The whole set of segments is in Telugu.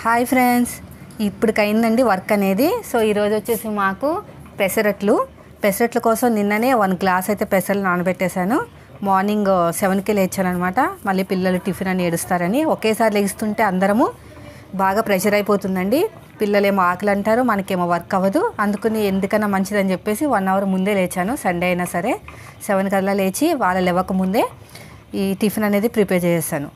హాయ్ ఫ్రెండ్స్ ఇప్పటికైందండి వర్క్ అనేది సో ఈరోజు వచ్చేసి మాకు పెసరట్లు పెసరట్ల కోసం నిన్ననే వన్ గ్లాస్ అయితే పెసర్లు నానబెట్టేశాను మార్నింగ్ సెవెన్కి లేచానమాట మళ్ళీ పిల్లలు టిఫిన్ అని ఏడుస్తారని ఒకేసారి లెగిస్తుంటే అందరము బాగా ప్రెషర్ అయిపోతుందండి పిల్లలేమో ఆకలి అంటారు మనకేమో వర్క్ అవ్వదు అందుకని ఎందుకన్నా మంచిదని చెప్పేసి వన్ అవర్ ముందే లేచాను సండే అయినా సరే సెవెన్ కల్లా లేచి వాళ్ళ లేవక ముందే ఈ టిఫిన్ అనేది ప్రిపేర్ చేసేసాను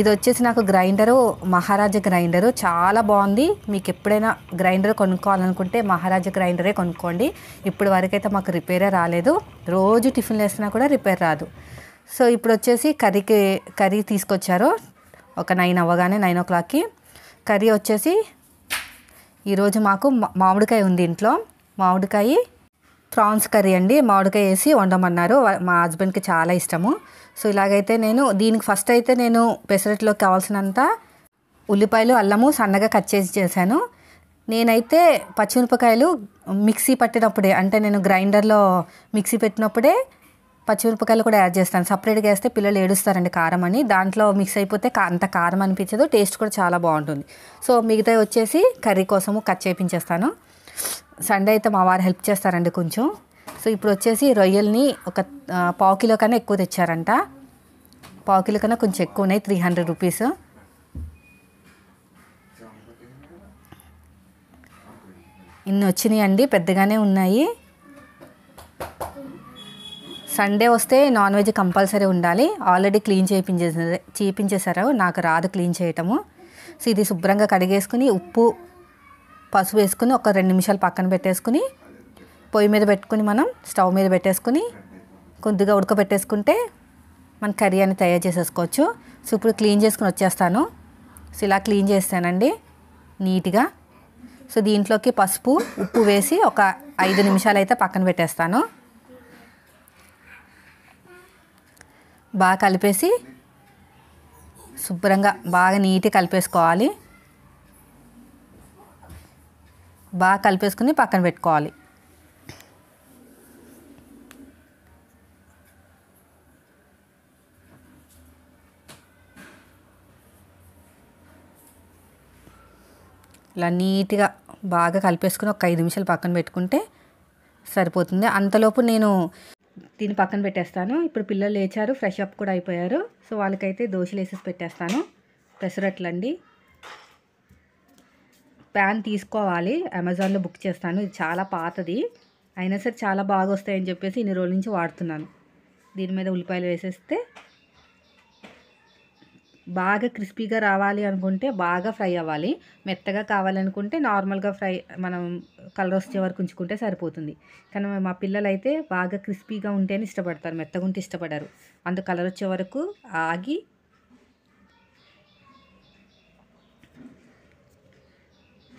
ఇది వచ్చేసి నాకు గ్రైండరు మహారాజా గ్రైండరు చాలా బాగుంది మీకు ఎప్పుడైనా గ్రైండర్ కొనుక్కోవాలనుకుంటే మహారాజా గ్రైండరే కొనుక్కోండి ఇప్పుడు వరకైతే మాకు రిపేరే రాలేదు రోజు టిఫిన్ వేసినా కూడా రిపేర్ రాదు సో ఇప్పుడు వచ్చేసి కర్రీకి కర్రీ తీసుకొచ్చారు ఒక నైన్ అవ్వగానే నైన్ ఓ క్లాక్కి కర్రీ వచ్చేసి ఈరోజు మాకు మామిడికాయ ఉంది ఇంట్లో మామిడికాయ ప్రాన్స్ కర్రీ అండి మామిడికాయ వేసి వండమన్నారు మా హస్బెండ్కి చాలా ఇష్టము సో ఇలాగైతే నేను దీనికి ఫస్ట్ అయితే నేను పెసరట్లోకి కావాల్సినంత ఉల్లిపాయలు అల్లము సన్నగా కట్ చేసి చేశాను నేనైతే పచ్చిమిరపకాయలు మిక్సీ పట్టినప్పుడే అంటే నేను గ్రైండర్లో మిక్సీ పెట్టినప్పుడే పచ్చిమిరపకాయలు కూడా యాడ్ చేస్తాను సపరేట్గా వేస్తే పిల్లలు ఏడుస్తారండి కారం అని దాంట్లో మిక్స్ అయిపోతే అంత కారం అనిపించదు టేస్ట్ కూడా చాలా బాగుంటుంది సో మిగతా వచ్చేసి కర్రీ కోసము కట్ చేయించేస్తాను సండే అయితే మా వారు హెల్ప్ చేస్తారండి కొంచెం సో ఇప్పుడు వచ్చేసి రొయ్యల్ని ఒక పావు కిలో కన్నా ఎక్కువ తెచ్చారంట పావు కిలో కన్నా కొంచెం ఎక్కువ ఉన్నాయి త్రీ హండ్రెడ్ రూపీస్ ఇన్ని వచ్చినాయి అండి పెద్దగానే ఉన్నాయి సండే వస్తే నాన్ వెజ్ కంపల్సరీ ఉండాలి ఆల్రెడీ క్లీన్ చేయించేసారు చేయించేశారు నాకు రాదు క్లీన్ చేయటము సో ఇది శుభ్రంగా కడిగేసుకుని ఉప్పు పసుపు వేసుకుని ఒక రెండు నిమిషాలు పక్కన పెట్టేసుకుని పొయ్యి మీద పెట్టుకుని మనం స్టవ్ మీద పెట్టేసుకుని కొద్దిగా ఉడకబెట్టేసుకుంటే మన కర్రీ అని తయారు చేసేసుకోవచ్చు సో ఇప్పుడు క్లీన్ చేసుకుని వచ్చేస్తాను సో ఇలా క్లీన్ చేస్తానండి నీట్గా సో దీంట్లోకి పసుపు ఉప్పు వేసి ఒక ఐదు నిమిషాలు అయితే పక్కన పెట్టేస్తాను బాగా కలిపేసి శుభ్రంగా బాగా నీట్గా కలిపేసుకోవాలి బాగా కలిపేసుకుని పక్కన పెట్టుకోవాలి ఇలా నీట్గా బాగా కలిపేసుకుని ఒక ఐదు నిమిషాలు పక్కన పెట్టుకుంటే సరిపోతుంది అంతలోపు నేను దీన్ని పక్కన పెట్టేస్తాను ఇప్పుడు పిల్లలు లేచారు ఫ్రెష్ అప్ కూడా అయిపోయారు సో వాళ్ళకైతే దోశలు వేసేసి పెట్టేస్తాను పెసరట్లండి ఫ్యాన్ తీసుకోవాలి అమెజాన్లో బుక్ చేస్తాను ఇది చాలా పాతది అయినా సరే చాలా బాగా వస్తాయని చెప్పేసి ఇన్ని రోజుల నుంచి వాడుతున్నాను దీని మీద ఉల్లిపాయలు వేసేస్తే బాగా క్రిస్పీగా రావాలి అనుకుంటే బాగా ఫ్రై అవ్వాలి మెత్తగా కావాలనుకుంటే నార్మల్గా ఫ్రై మనం కలర్ వచ్చే వరకు ఉంచుకుంటే సరిపోతుంది కానీ మా పిల్లలు అయితే బాగా క్రిస్పీగా ఉంటేనే ఇష్టపడతారు మెత్తగా ఉంటే ఇష్టపడరు అందు కలర్ వచ్చే వరకు ఆగి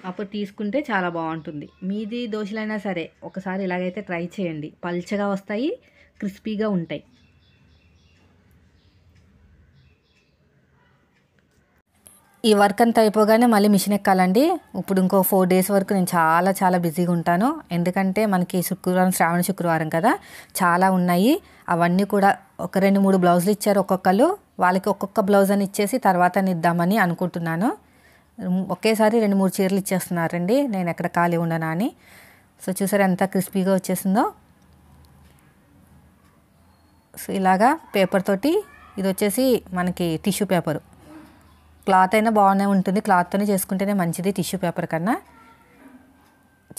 అప్పుడు తీసుకుంటే చాలా బాగుంటుంది మీది దోశలైనా సరే ఒకసారి ఇలాగైతే ట్రై చేయండి పల్చగా వస్తాయి క్రిస్పీగా ఉంటాయి ఈ వర్క్ అంతా అయిపోగానే మళ్ళీ మిషన్ ఎక్కాలండి ఇప్పుడు ఇంకో ఫోర్ డేస్ వరకు నేను చాలా చాలా బిజీగా ఉంటాను ఎందుకంటే మనకి శుక్రవారం శ్రావణ శుక్రవారం కదా చాలా ఉన్నాయి అవన్నీ కూడా ఒక రెండు మూడు బ్లౌజులు ఇచ్చారు ఒక్కొక్కరు వాళ్ళకి ఒక్కొక్క బ్లౌజ్ అని ఇచ్చేసి తర్వాత ఇద్దామని అనుకుంటున్నాను ఒకేసారి రెండు మూడు చీరలు ఇచ్చేస్తున్నారండి నేను ఎక్కడ ఖాళీ ఉండనా అని సో చూసారు ఎంత క్రిస్పీగా వచ్చేసిందో సో ఇలాగా పేపర్ తోటి ఇది వచ్చేసి మనకి టిష్యూ పేపర్ క్లాత్ అయినా బాగానే ఉంటుంది క్లాత్తోనే చేసుకుంటేనే మంచిది టిష్యూ పేపర్ కన్నా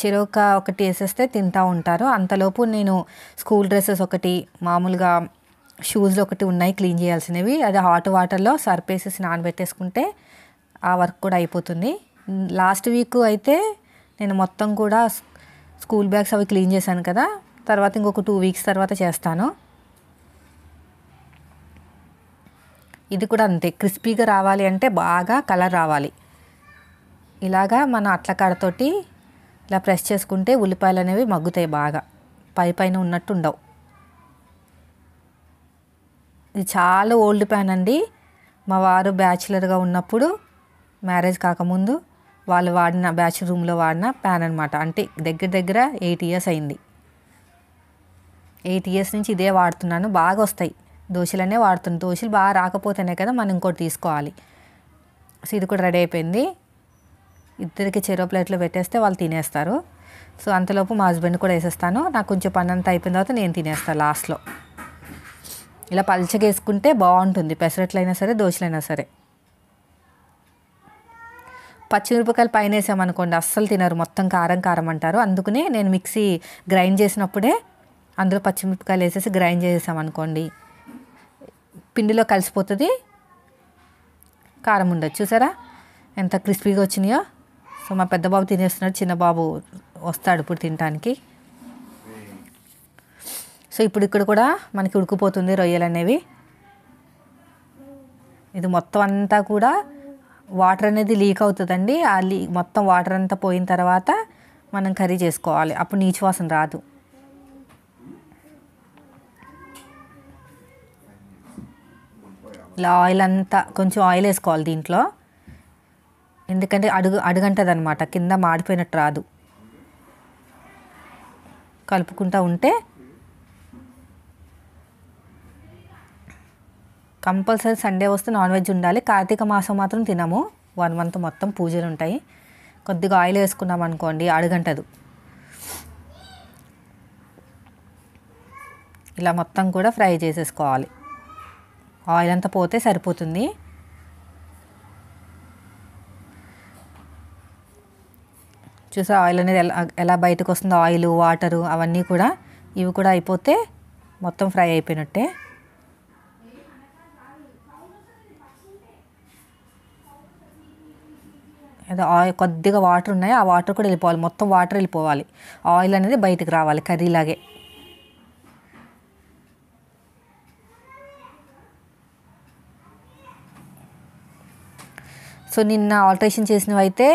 చిరొక ఒకటి వేసేస్తే తింటూ ఉంటారు అంతలోపు నేను స్కూల్ డ్రెస్సెస్ ఒకటి మామూలుగా షూస్ ఒకటి ఉన్నాయి క్లీన్ చేయాల్సినవి అది హాట్ వాటర్లో సర్పేసి నానబెట్టేసుకుంటే ఆ వర్క్ కూడా అయిపోతుంది లాస్ట్ వీక్ అయితే నేను మొత్తం కూడా స్కూల్ బ్యాగ్స్ అవి క్లీన్ చేశాను కదా తర్వాత ఇంకొక టూ వీక్స్ తర్వాత చేస్తాను ఇది కూడా అంతే క్రిస్పీగా రావాలి అంటే బాగా కలర్ రావాలి ఇలాగా మన అట్లకాడతోటి ఇలా ప్రెస్ చేసుకుంటే ఉల్లిపాయలు అనేవి మగ్గుతాయి బాగా పై పైన ఉన్నట్టు ఉండవు ఇది చాలా ఓల్డ్ ప్యాన్ అండి మా వారు బ్యాచిలర్గా ఉన్నప్పుడు మ్యారేజ్ కాకముందు వాళ్ళు వాడిన బ్యాచ్ రూమ్లో వాడిన ప్యాన్ అనమాట అంటే దగ్గర దగ్గర ఎయిట్ ఇయర్స్ అయింది ఎయిట్ ఇయర్స్ నుంచి ఇదే వాడుతున్నాను బాగా వస్తాయి దోశలనే వాడుతున్నాను దోశలు బాగా రాకపోతేనే కదా మనం ఇంకోటి తీసుకోవాలి సో ఇది కూడా రెడీ అయిపోయింది ఇద్దరికి చెరో ప్లేట్లో పెట్టేస్తే వాళ్ళు తినేస్తారు సో అంతలోపు మా హస్బెండ్ కూడా వేసేస్తాను నాకు కొంచెం పని అంతా అయిపోయిన తర్వాత నేను తినేస్తాను లాస్ట్లో ఇలా పలచగేసుకుంటే వేసుకుంటే బాగుంటుంది పెసరట్లయినా సరే దోశలైనా సరే పచ్చిమిరపకాయలు పైన వేసామనుకోండి అస్సలు తినరు మొత్తం కారం కారం అంటారు అందుకనే నేను మిక్సీ గ్రైండ్ చేసినప్పుడే అందులో పచ్చిమిరపకాయలు వేసేసి గ్రైండ్ చేసేసామనుకోండి పిండిలో కలిసిపోతుంది కారం ఉండదు చూసారా ఎంత క్రిస్పీగా వచ్చినాయో సో మా పెద్ద బాబు తినేస్తున్నాడు చిన్న బాబు వస్తాడు ఇప్పుడు తినడానికి సో ఇప్పుడు ఇక్కడ కూడా మనకి ఉడికిపోతుంది రొయ్యలు అనేవి ఇది మొత్తం అంతా కూడా వాటర్ అనేది లీక్ అవుతుందండి ఆ లీ మొత్తం వాటర్ అంతా పోయిన తర్వాత మనం కర్రీ చేసుకోవాలి అప్పుడు నీచు వాసన రాదు ఇలా ఆయిల్ అంతా కొంచెం ఆయిల్ వేసుకోవాలి దీంట్లో ఎందుకంటే అడుగు అడుగంటది అనమాట కింద మాడిపోయినట్టు రాదు కలుపుకుంటూ ఉంటే కంపల్సరీ సండే వస్తే నాన్ వెజ్ ఉండాలి కార్తీక మాసం మాత్రం తినము వన్ మంత్ మొత్తం పూజలు ఉంటాయి కొద్దిగా ఆయిల్ వేసుకున్నాం అనుకోండి అడుగంటదు ఇలా మొత్తం కూడా ఫ్రై చేసేసుకోవాలి ఆయిల్ అంతా పోతే సరిపోతుంది చూసా ఆయిల్ అనేది ఎలా ఎలా బయటకు వస్తుందో ఆయిల్ వాటరు అవన్నీ కూడా ఇవి కూడా అయిపోతే మొత్తం ఫ్రై అయిపోయినట్టే అదే ఆయిల్ కొద్దిగా వాటర్ ఉన్నాయి ఆ వాటర్ కూడా వెళ్ళిపోవాలి మొత్తం వాటర్ వెళ్ళిపోవాలి ఆయిల్ అనేది బయటకు రావాలి కర్రీలాగే సో నిన్న ఆల్టరేషన్ చేసినవి అయితే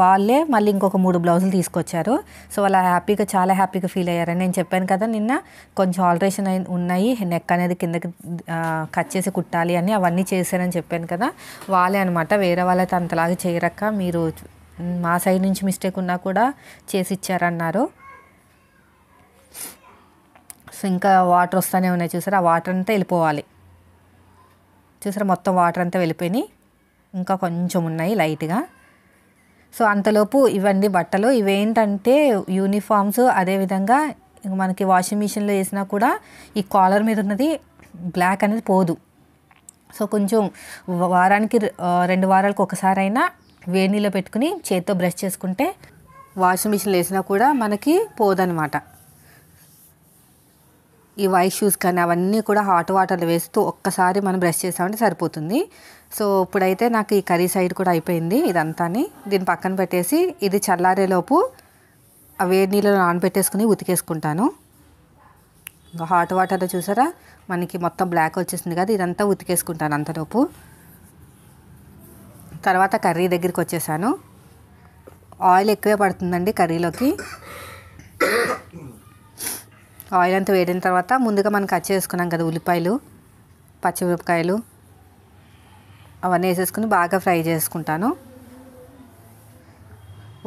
వాళ్ళే మళ్ళీ ఇంకొక మూడు బ్లౌజులు తీసుకొచ్చారు సో వాళ్ళ హ్యాపీగా చాలా హ్యాపీగా ఫీల్ అయ్యారని నేను చెప్పాను కదా నిన్న కొంచెం ఆల్టరేషన్ అయి ఉన్నాయి నెక్ అనేది కిందకి కట్ చేసి కుట్టాలి అని అవన్నీ చేశారని చెప్పాను కదా వాళ్ళే అనమాట వేరే వాళ్ళైతే అంతలాగా చేయరక్క మీరు మా సైడ్ నుంచి మిస్టేక్ ఉన్నా కూడా చేసి ఇచ్చారన్నారు సో ఇంకా వాటర్ వస్తూనే ఉన్నాయి చూసారు ఆ వాటర్ అంతా వెళ్ళిపోవాలి చూసారా మొత్తం వాటర్ అంతా వెళ్ళిపోయినాయి ఇంకా కొంచెం ఉన్నాయి లైట్గా సో అంతలోపు ఇవన్నీ బట్టలు ఇవేంటంటే యూనిఫామ్స్ అదేవిధంగా మనకి వాషింగ్ మిషన్లో వేసినా కూడా ఈ కాలర్ మీద ఉన్నది బ్లాక్ అనేది పోదు సో కొంచెం వారానికి రెండు వారాలకు ఒకసారైనా వేడి నీళ్ళు పెట్టుకుని చేత్తో బ్రష్ చేసుకుంటే వాషింగ్ మిషన్లో వేసినా కూడా మనకి పోదనమాట ఈ వైట్ షూస్ కానీ అవన్నీ కూడా హాట్ వాటర్లో వేస్తూ ఒక్కసారి మనం బ్రష్ చేసామంటే సరిపోతుంది సో ఇప్పుడైతే నాకు ఈ కర్రీ సైడ్ కూడా అయిపోయింది ఇదంతాని దీన్ని పక్కన పెట్టేసి ఇది చల్లారేలోపు ఆ వేడి నీళ్ళలో నానబెట్టేసుకుని ఉతికేసుకుంటాను ఇంకా హాట్ వాటర్లో చూసారా మనకి మొత్తం బ్లాక్ వచ్చేసింది కదా ఇదంతా ఉతికేసుకుంటాను అంతలోపు తర్వాత కర్రీ దగ్గరికి వచ్చేసాను ఆయిల్ ఎక్కువే పడుతుందండి కర్రీలోకి ఆయిల్ అంతా వేడిన తర్వాత ముందుగా మనం కట్ చేసుకున్నాం కదా ఉల్లిపాయలు పచ్చిమిరపకాయలు అవన్నీ వేసేసుకుని బాగా ఫ్రై చేసుకుంటాను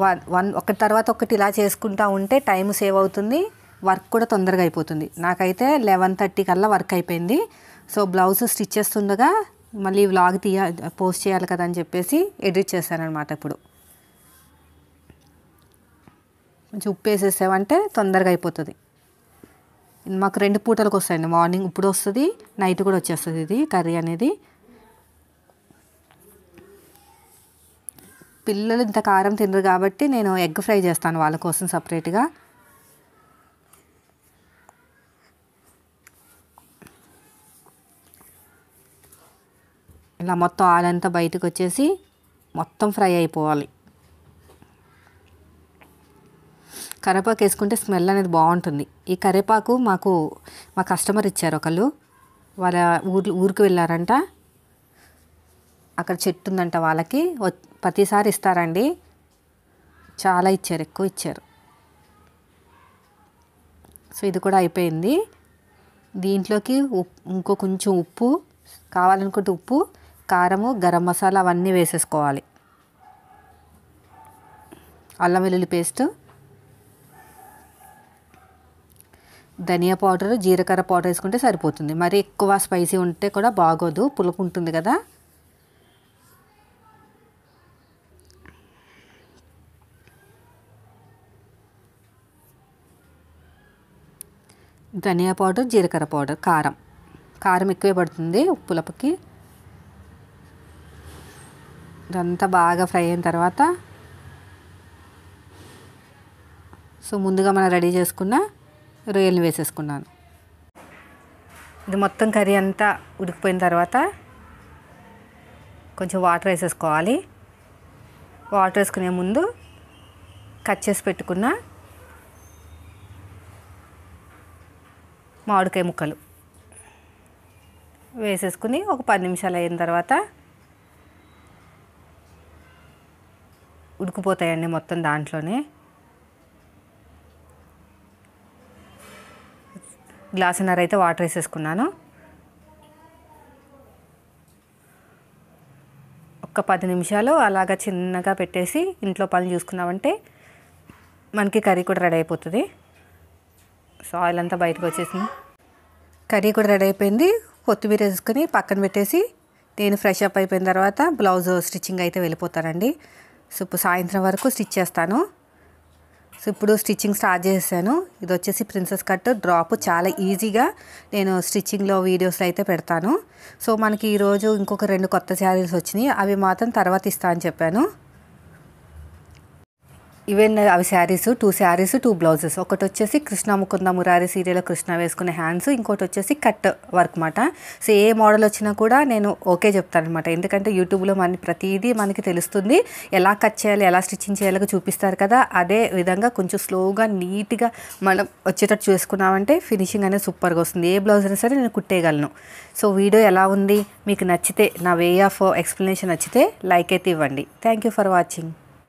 వన్ వన్ ఒకటి తర్వాత ఒకటి ఇలా చేసుకుంటా ఉంటే టైం సేవ్ అవుతుంది వర్క్ కూడా తొందరగా అయిపోతుంది నాకైతే లెవెన్ థర్టీ కల్లా వర్క్ అయిపోయింది సో బ్లౌజ్ స్టిచ్ చేస్తుండగా మళ్ళీ వ్లాగ్ తీయ పోస్ట్ చేయాలి కదా అని చెప్పేసి ఎడిట్ అనమాట ఇప్పుడు కొంచెం ఉప్పు వేసేసామంటే తొందరగా అయిపోతుంది మాకు రెండు పూటలకు వస్తాయండి మార్నింగ్ ఇప్పుడు వస్తుంది నైట్ కూడా వచ్చేస్తుంది ఇది కర్రీ అనేది పిల్లలు ఇంత కారం తినరు కాబట్టి నేను ఎగ్ ఫ్రై చేస్తాను వాళ్ళ కోసం సపరేట్గా ఇలా మొత్తం ఆలంతా బయటకు వచ్చేసి మొత్తం ఫ్రై అయిపోవాలి కరేపాకు వేసుకుంటే స్మెల్ అనేది బాగుంటుంది ఈ కరివేపాకు మాకు మా కస్టమర్ ఇచ్చారు ఒకళ్ళు వాళ్ళ ఊరు ఊరికి వెళ్ళారంట అక్కడ చెట్టు ఉందంట వాళ్ళకి ప్రతిసారి ఇస్తారండి చాలా ఇచ్చారు ఎక్కువ ఇచ్చారు సో ఇది కూడా అయిపోయింది దీంట్లోకి ఇంకో కొంచెం ఉప్పు కావాలనుకుంటే ఉప్పు కారము గరం మసాలా అవన్నీ వేసేసుకోవాలి అల్లం వెల్లుల్లి పేస్ట్ ధనియా పౌడర్ జీలకర్ర పౌడర్ వేసుకుంటే సరిపోతుంది మరి ఎక్కువ స్పైసీ ఉంటే కూడా బాగోదు పులుపు ఉంటుంది కదా ధనియా పౌడర్ జీలకర్ర పౌడర్ కారం కారం ఎక్కువే పడుతుంది పులపకి ఇదంతా బాగా ఫ్రై అయిన తర్వాత సో ముందుగా మనం రెడీ చేసుకున్న రొయ్యలు వేసేసుకున్నాను ఇది మొత్తం కర్రీ అంతా ఉడికిపోయిన తర్వాత కొంచెం వాటర్ వేసేసుకోవాలి వాటర్ వేసుకునే ముందు కట్ చేసి పెట్టుకున్న మామిడికాయ ముక్కలు వేసేసుకుని ఒక పది నిమిషాలు అయిన తర్వాత ఉడికిపోతాయండి మొత్తం దాంట్లోనే గ్లాసున్నర అయితే వాటర్ వేసేసుకున్నాను ఒక పది నిమిషాలు అలాగా చిన్నగా పెట్టేసి ఇంట్లో పనులు చూసుకున్నామంటే మనకి కర్రీ కూడా రెడీ అయిపోతుంది సో ఆయిల్ అంతా బయటకు వచ్చేసింది కర్రీ కూడా రెడీ అయిపోయింది కొత్తిమీర వేసుకొని పక్కన పెట్టేసి నేను ఫ్రెష్ అప్ అయిపోయిన తర్వాత బ్లౌజ్ స్టిచ్చింగ్ అయితే వెళ్ళిపోతానండి సో సాయంత్రం వరకు స్టిచ్ చేస్తాను సో ఇప్పుడు స్టిచ్చింగ్ స్టార్ట్ చేశాను ఇది వచ్చేసి ప్రిన్సెస్ కట్ డ్రాప్ చాలా ఈజీగా నేను స్టిచ్చింగ్లో వీడియోస్ అయితే పెడతాను సో మనకి ఈరోజు ఇంకొక రెండు కొత్త శారీస్ వచ్చినాయి అవి మాత్రం తర్వాత ఇస్తా అని చెప్పాను ఈవెన్ uh, అవి saris two saris two blouses ఒకటి వచ్చేసి కృష్ణ ముకుంద మురారి సీరియల్లో కృష్ణ వేసుకునే హ్యాండ్స్ ఇంకోటి వచ్చేసి కట్ వర్క్ మాట సో ఏ మోడల్ వచ్చినా కూడా నేను ఓకే చెప్తాను అనమాట ఎందుకంటే యూట్యూబ్లో మన ప్రతిదీ మనకి తెలుస్తుంది ఎలా కట్ చేయాలి ఎలా స్టిచ్చింగ్ చేయాలో చూపిస్తారు కదా అదే విధంగా కొంచెం స్లోగా నీట్గా మనం వచ్చేటట్టు చేసుకున్నామంటే ఫినిషింగ్ అనేది సూపర్గా వస్తుంది ఏ బ్లౌజ్ అయినా సరే నేను కుట్టేయగలను సో వీడియో ఎలా ఉంది మీకు నచ్చితే నా వే ఆఫ్ ఎక్స్ప్లెనేషన్ నచ్చితే లైక్ అయితే ఇవ్వండి థ్యాంక్ యూ ఫర్ వాచింగ్